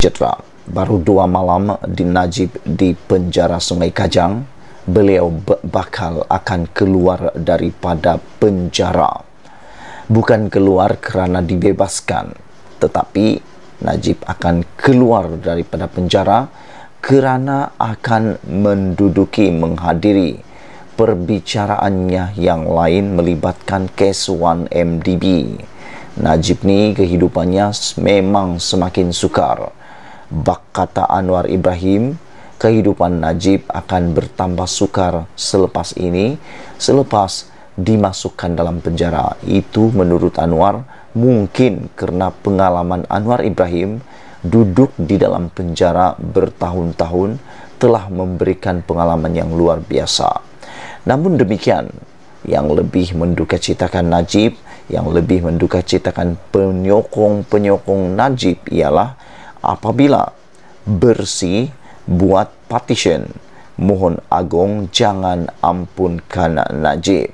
Jadwa, baru dua malam di Najib di penjara Sungai Kajang, beliau bakal akan keluar daripada penjara. Bukan keluar kerana dibebaskan, tetapi Najib akan keluar daripada penjara kerana akan menduduki menghadiri perbicaraannya yang lain melibatkan kes 1MDB. Najib ni kehidupannya memang semakin sukar kata Anwar Ibrahim kehidupan Najib akan bertambah sukar selepas ini selepas dimasukkan dalam penjara itu menurut Anwar mungkin kerana pengalaman Anwar Ibrahim duduk di dalam penjara bertahun-tahun telah memberikan pengalaman yang luar biasa namun demikian yang lebih mendukacitakan Najib yang lebih mendukacitakan penyokong-penyokong Najib ialah apabila bersih buat partition mohon agung jangan ampunkan Najib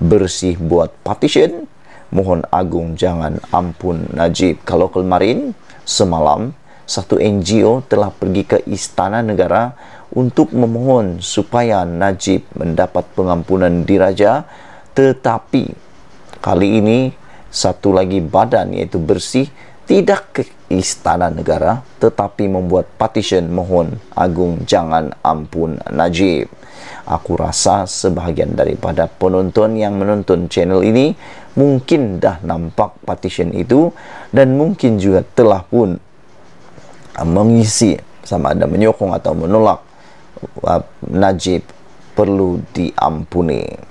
bersih buat partition mohon agung jangan ampun Najib kalau kemarin semalam satu NGO telah pergi ke istana negara untuk memohon supaya Najib mendapat pengampunan diraja tetapi kali ini satu lagi badan iaitu bersih tidak ke istana negara tetapi membuat petition mohon agung jangan ampun Najib. Aku rasa sebahagian daripada penonton yang menonton channel ini mungkin dah nampak petition itu dan mungkin juga telah pun ah, mengisi sama ada menyokong atau menolak ah, Najib perlu diampuni.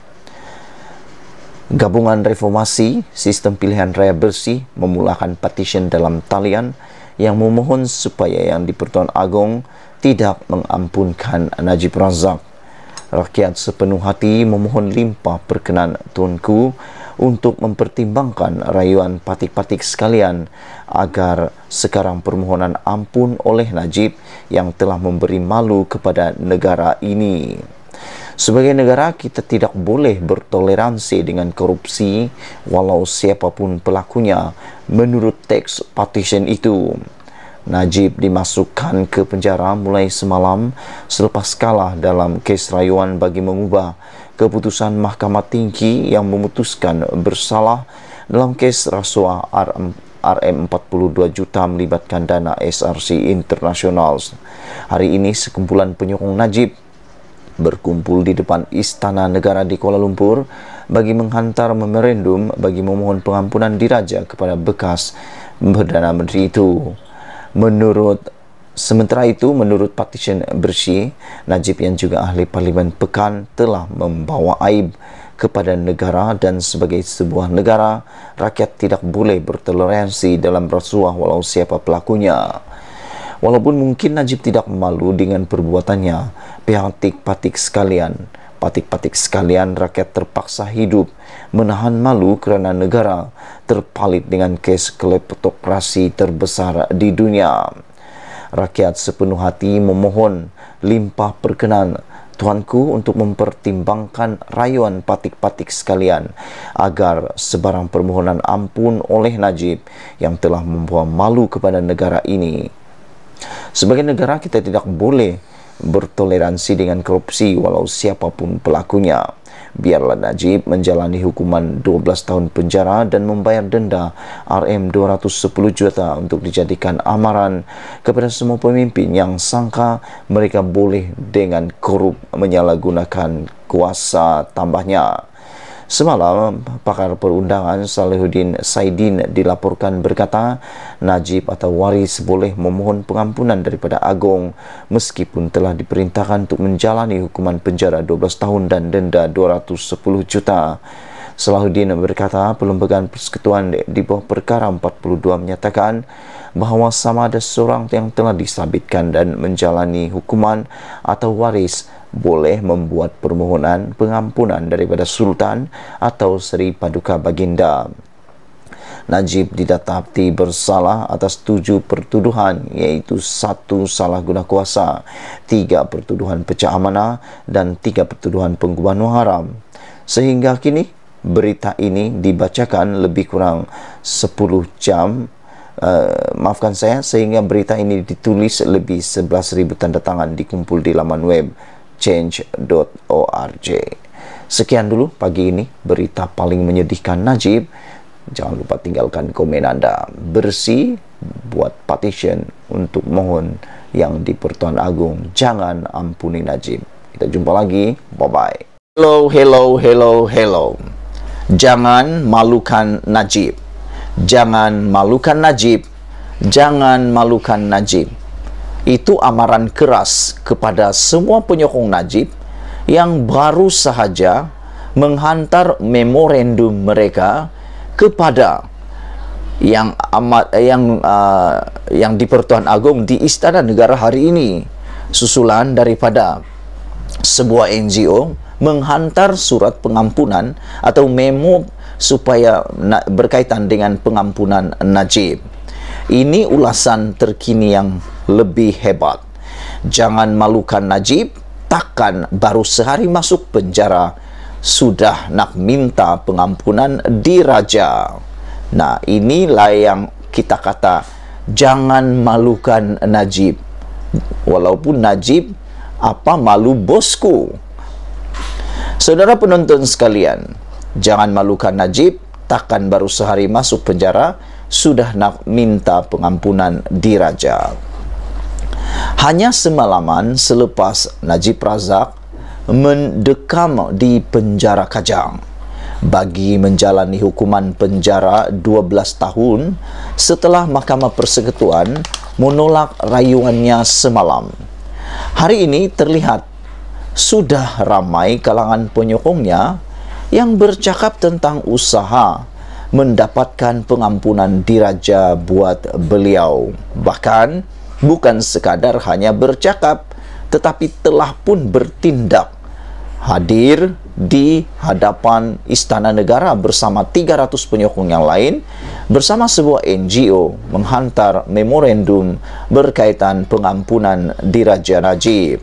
Gabungan reformasi sistem pilihan raya bersih memulakan petisyen dalam talian yang memohon supaya yang di-Pertuan Agong tidak mengampunkan Najib Razak. Rakyat sepenuh hati memohon limpah perkenan Tuanku untuk mempertimbangkan rayuan patik-patik sekalian agar sekarang permohonan ampun oleh Najib yang telah memberi malu kepada negara ini. Sebagai negara kita tidak boleh bertoleransi dengan korupsi walau siapapun pelakunya menurut teks partition itu. Najib dimasukkan ke penjara mulai semalam selepas kalah dalam kes rayuan bagi mengubah keputusan mahkamah tinggi yang memutuskan bersalah dalam kes rasuah RM RM42 juta melibatkan dana SRC Internasional. Hari ini sekumpulan penyokong Najib berkumpul di depan Istana Negara di Kuala Lumpur bagi menghantar memerendum bagi memohon pengampunan diraja kepada bekas Perdana Menteri itu. Menurut Sementara itu, menurut Partition Bersih, Najib yang juga ahli Parlimen Pekan telah membawa aib kepada negara dan sebagai sebuah negara, rakyat tidak boleh bertoleransi dalam rasuah walau siapa pelakunya. Walaupun mungkin Najib tidak malu dengan perbuatannya, pihak patik sekalian, patik-patik sekalian rakyat terpaksa hidup menahan malu kerana negara terpalit dengan kes kleptokrasi terbesar di dunia. Rakyat sepenuh hati memohon limpah perkenan Tuanku untuk mempertimbangkan rayuan patik-patik sekalian agar sebarang permohonan ampun oleh Najib yang telah membuat malu kepada negara ini Sebagai negara kita tidak boleh bertoleransi dengan korupsi walau siapapun pelakunya. Biarlah Najib menjalani hukuman 12 tahun penjara dan membayar denda RM210 juta untuk dijadikan amaran kepada semua pemimpin yang sangka mereka boleh dengan korup menyalahgunakan kuasa tambahnya. Semalam, pakar perundangan Salihuddin Saidin dilaporkan berkata, Najib atau waris boleh memohon pengampunan daripada Agong meskipun telah diperintahkan untuk menjalani hukuman penjara 12 tahun dan denda 210 juta. Salahuddin berkata perlembagaan persekutuan di bawah perkara 42 menyatakan bahawa sama ada seorang yang telah disabitkan dan menjalani hukuman atau waris boleh membuat permohonan pengampunan daripada Sultan atau Seri Paduka Baginda. Najib didatapti bersalah atas tujuh pertuduhan iaitu satu salah guna kuasa, tiga pertuduhan pecah amanah dan tiga pertuduhan pengguban haram. Sehingga kini berita ini dibacakan lebih kurang sepuluh jam Uh, maafkan saya sehingga berita ini ditulis lebih 11,000 tanda tangan dikumpul di laman web change.org. Sekian dulu pagi ini berita paling menyedihkan Najib. Jangan lupa tinggalkan komen Anda bersih buat petition untuk mohon yang di Pertuan Agung. Jangan ampuni Najib. Kita jumpa lagi. Bye-bye. Hello, hello, hello, hello. Jangan malukan Najib. Jangan malukan Najib. Jangan malukan Najib. itu amaran keras kepada semua penyokong Najib yang baru sahaja menghantar memorandum mereka kepada yang amat yang uh, yang di Pertuan Agong di Istana Negara hari ini susulan daripada sebuah NGO menghantar surat pengampunan atau memo supaya berkaitan dengan pengampunan Najib. Ini ulasan terkini yang lebih hebat. Jangan malukan Najib, takkan baru sehari masuk penjara sudah nak minta pengampunan di raja. Nah, inilah yang kita kata jangan malukan Najib. Walaupun Najib apa malu bosku. Saudara penonton sekalian, jangan malukan Najib, takkan baru sehari masuk penjara, sudah nak minta pengampunan di Raja. Hanya semalaman selepas Najib Razak mendekam di penjara Kajang bagi menjalani hukuman penjara 12 tahun setelah Mahkamah Persekutuan menolak rayuannya semalam. Hari ini terlihat sudah ramai kalangan penyokongnya yang bercakap tentang usaha mendapatkan pengampunan diraja buat beliau. Bahkan bukan sekadar hanya bercakap, tetapi telah pun bertindak. Hadir di hadapan istana negara bersama 300 penyokong yang lain bersama sebuah NGO menghantar memorandum berkaitan pengampunan diraja Najib.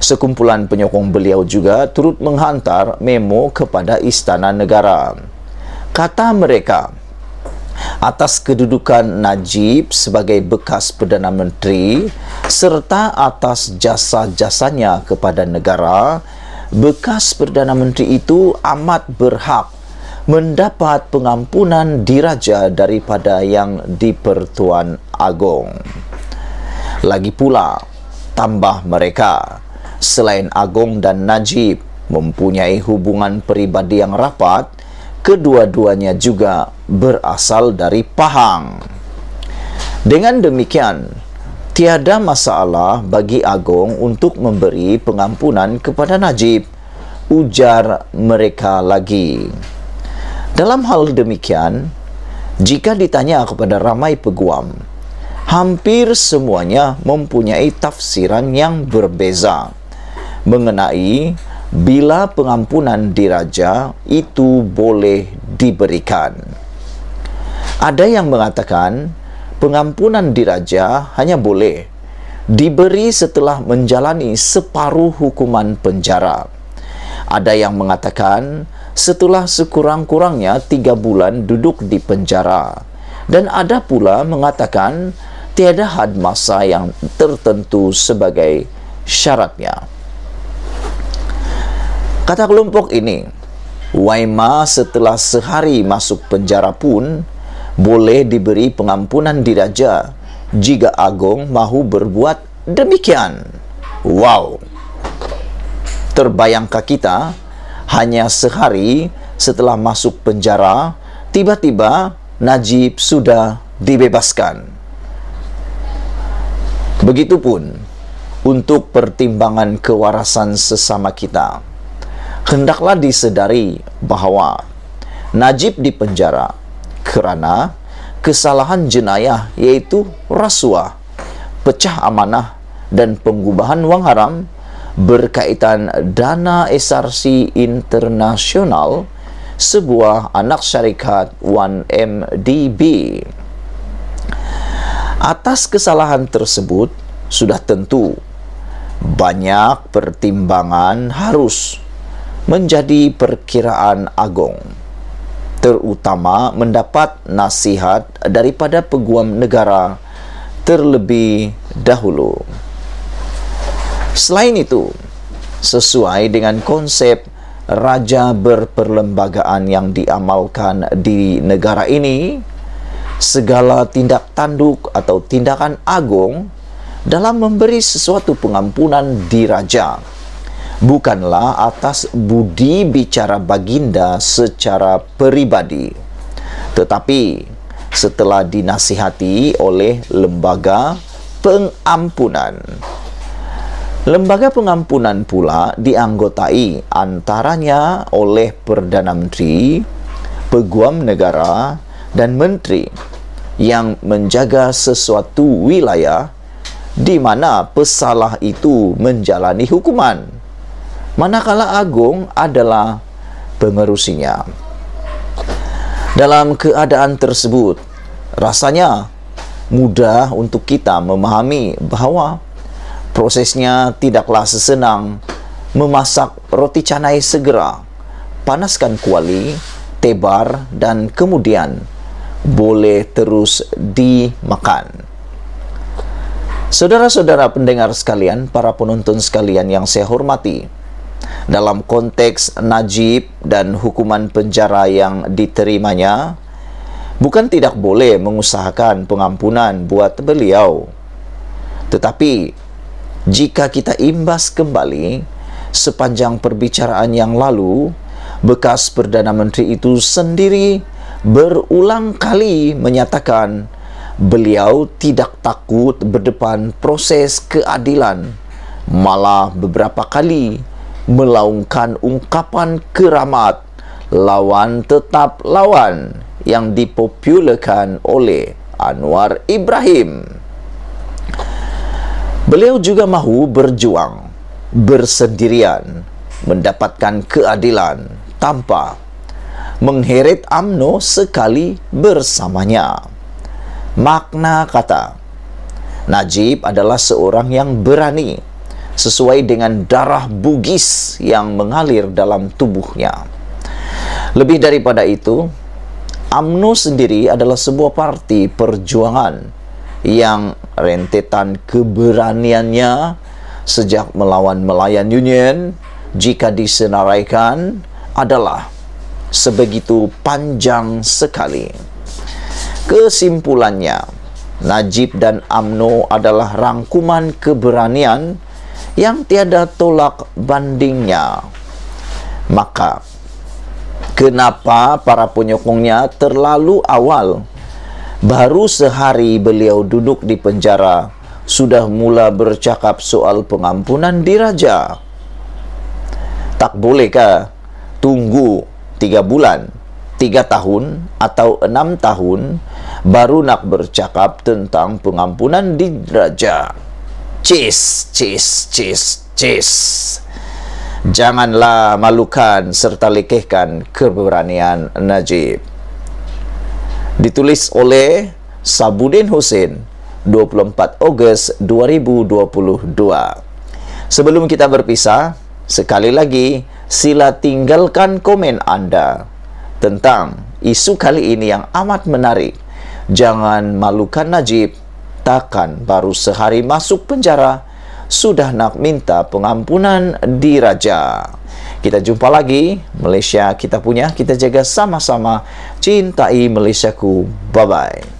Sekumpulan penyokong beliau juga turut menghantar memo kepada istana negara kata mereka atas kedudukan Najib sebagai bekas Perdana Menteri serta atas jasa-jasanya kepada negara bekas Perdana Menteri itu amat berhak mendapat pengampunan diraja daripada yang di Pertuan Agong. lagi pula tambah mereka selain Agong dan Najib mempunyai hubungan peribadi yang rapat kedua-duanya juga berasal dari Pahang. Dengan demikian, tiada masalah bagi Agong untuk memberi pengampunan kepada Najib, ujar mereka lagi. Dalam hal demikian, jika ditanya kepada ramai peguam, hampir semuanya mempunyai tafsiran yang berbeza mengenai bila pengampunan diraja itu boleh diberikan. Ada yang mengatakan pengampunan diraja hanya boleh diberi setelah menjalani separuh hukuman penjara. Ada yang mengatakan setelah sekurang-kurangnya tiga bulan duduk di penjara. Dan ada pula mengatakan tiada had masa yang tertentu sebagai syaratnya. Kata kelompok ini, Waima setelah sehari masuk penjara pun boleh diberi pengampunan diraja jika Agong mahu berbuat demikian. Wow! Terbayangkah kita hanya sehari setelah masuk penjara tiba-tiba Najib sudah dibebaskan. Begitupun untuk pertimbangan kewarasan sesama kita hendaklah disedari bahawa Najib dipenjara kerana kesalahan jenayah iaitu rasuah, pecah amanah dan pengubahan wang haram berkaitan dana SRC internasional sebuah anak syarikat 1MDB. Atas kesalahan tersebut, sudah tentu banyak pertimbangan harus menjadi perkiraan agung terutama mendapat nasihat daripada peguam negara terlebih dahulu Selain itu sesuai dengan konsep raja berperlembagaan yang diamalkan di negara ini segala tindak tanduk atau tindakan agung dalam memberi sesuatu pengampunan di raja bukanlah atas budi bicara baginda secara peribadi tetapi setelah dinasihati oleh lembaga pengampunan lembaga pengampunan pula dianggotai antaranya oleh perdana menteri peguam negara dan menteri yang menjaga sesuatu wilayah di mana pesalah itu menjalani hukuman manakala agung adalah pengerusinya. Dalam keadaan tersebut, rasanya mudah untuk kita memahami bahwa prosesnya tidaklah sesenang memasak roti canai segera, panaskan kuali, tebar, dan kemudian boleh terus dimakan. Saudara-saudara pendengar sekalian, para penonton sekalian yang saya hormati, dalam konteks Najib dan hukuman penjara yang diterimanya, bukan tidak boleh mengusahakan pengampunan buat beliau. Tetapi, jika kita imbas kembali sepanjang perbicaraan yang lalu, bekas Perdana Menteri itu sendiri berulang kali menyatakan beliau tidak takut berdepan proses keadilan malah beberapa kali melaungkan ungkapan keramat lawan tetap lawan yang dipopularkan oleh Anwar Ibrahim. Beliau juga mahu berjuang bersendirian mendapatkan keadilan tanpa mengheret amno sekali bersamanya. Makna kata Najib adalah seorang yang berani sesuai dengan darah bugis yang mengalir dalam tubuhnya. Lebih daripada itu, UMNO sendiri adalah sebuah parti perjuangan yang rentetan keberaniannya sejak melawan Melayan Union jika disenaraikan adalah sebegitu panjang sekali. Kesimpulannya, Najib dan UMNO adalah rangkuman keberanian yang tiada tolak bandingnya. Maka, kenapa para penyokongnya terlalu awal baru sehari beliau duduk di penjara sudah mula bercakap soal pengampunan diraja? Tak bolehkah tunggu tiga bulan, tiga tahun atau enam tahun baru nak bercakap tentang pengampunan diraja? chase, chase, chase, chase. Janganlah malukan serta lekehkan keberanian Najib. Ditulis oleh Sabudin Hussein 24 Ogos 2022. Sebelum kita berpisah, sekali lagi sila tinggalkan komen anda tentang isu kali ini yang amat menarik. Jangan malukan Najib menyatakan baru sehari masuk penjara sudah nak minta pengampunan di raja. Kita jumpa lagi Malaysia kita punya kita jaga sama-sama cintai Malaysiaku. Bye bye.